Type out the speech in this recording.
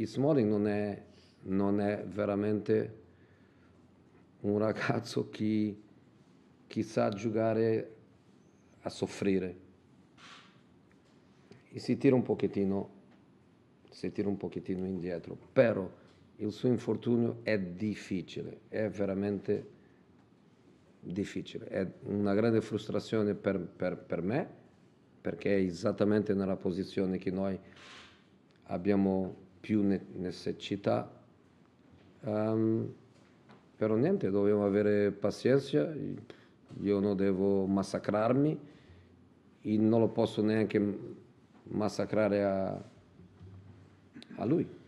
Keith Smalling non è, non è veramente un ragazzo che, che sa giocare a soffrire e si tira un pochettino si tira un pochettino indietro però il suo infortunio è difficile è veramente difficile è una grande frustrazione per, per, per me perché è esattamente nella posizione che noi abbiamo più ne- necessità. Um, però niente, dobbiamo avere pazienza, io non devo massacrarmi, e non lo posso neanche massacrare a, a lui.